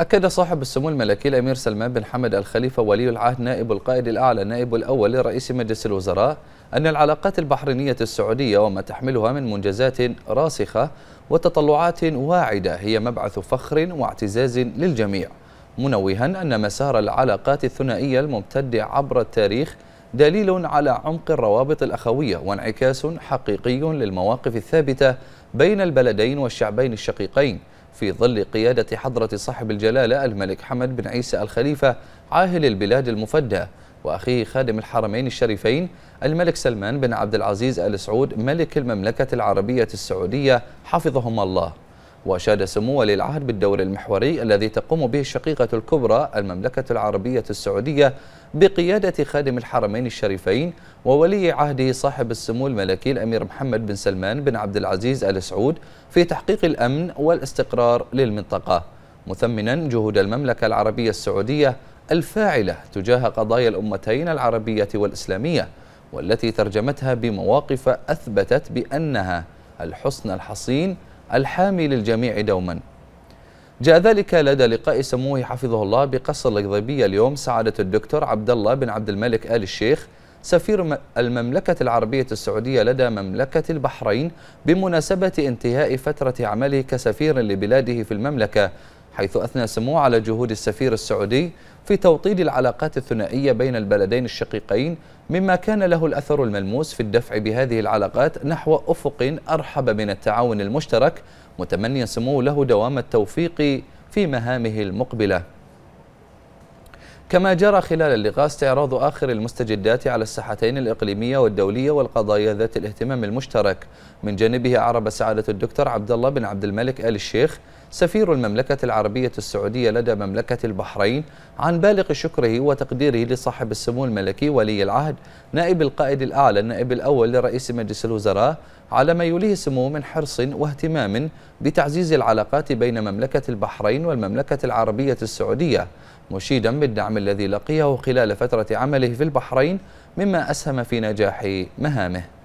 أكد صاحب السمو الملكي الأمير سلمان بن حمد الخليفة ولي العهد نائب القائد الأعلى النائب الأول لرئيس مجلس الوزراء أن العلاقات البحرينية السعودية وما تحملها من منجزات راسخة وتطلعات واعدة هي مبعث فخر واعتزاز للجميع منوها أن مسار العلاقات الثنائية الممتد عبر التاريخ دليل على عمق الروابط الأخوية وانعكاس حقيقي للمواقف الثابتة بين البلدين والشعبين الشقيقين في ظل قيادة حضرة صاحب الجلالة الملك حمد بن عيسى الخليفة عاهل البلاد المفدى وأخيه خادم الحرمين الشريفين الملك سلمان بن عبد العزيز آل سعود ملك المملكة العربية السعودية حفظهما الله وأشاد سمو ولي العهد بالدور المحوري الذي تقوم به الشقيقة الكبرى المملكة العربية السعودية بقيادة خادم الحرمين الشريفين وولي عهده صاحب السمو الملكي الأمير محمد بن سلمان بن عبد العزيز آل سعود في تحقيق الأمن والاستقرار للمنطقة مثمنا جهود المملكة العربية السعودية الفاعلة تجاه قضايا الأمتين العربية والإسلامية والتي ترجمتها بمواقف أثبتت بأنها الحسن الحصين الحامي للجميع دوما جاء ذلك لدى لقاء سموه حفظه الله بقصر القضيبية اليوم سعادة الدكتور عبد الله بن عبد الملك آل الشيخ سفير المملكة العربية السعودية لدى مملكة البحرين بمناسبة انتهاء فترة عمله كسفير لبلاده في المملكة حيث أثنى سموه على جهود السفير السعودي في توطيد العلاقات الثنائية بين البلدين الشقيقين مما كان له الأثر الملموس في الدفع بهذه العلاقات نحو أفق أرحب من التعاون المشترك متمنيا سموه له دوام التوفيق في مهامه المقبله كما جرى خلال اللقاء استعراض آخر المستجدات على الساحتين الإقليمية والدولية والقضايا ذات الاهتمام المشترك من جانبه أعرب سعادة الدكتور عبد الله بن عبد الملك آل الشيخ سفير المملكة العربية السعودية لدى مملكة البحرين عن بالغ شكره وتقديره لصاحب السمو الملكي ولي العهد نائب القائد الأعلى النائب الأول لرئيس مجلس الوزراء على ما يوليه سموه من حرص واهتمام بتعزيز العلاقات بين مملكة البحرين والمملكة العربية السعودية مشيدا بالدعم الذي لقيه خلال فترة عمله في البحرين مما أسهم في نجاح مهامه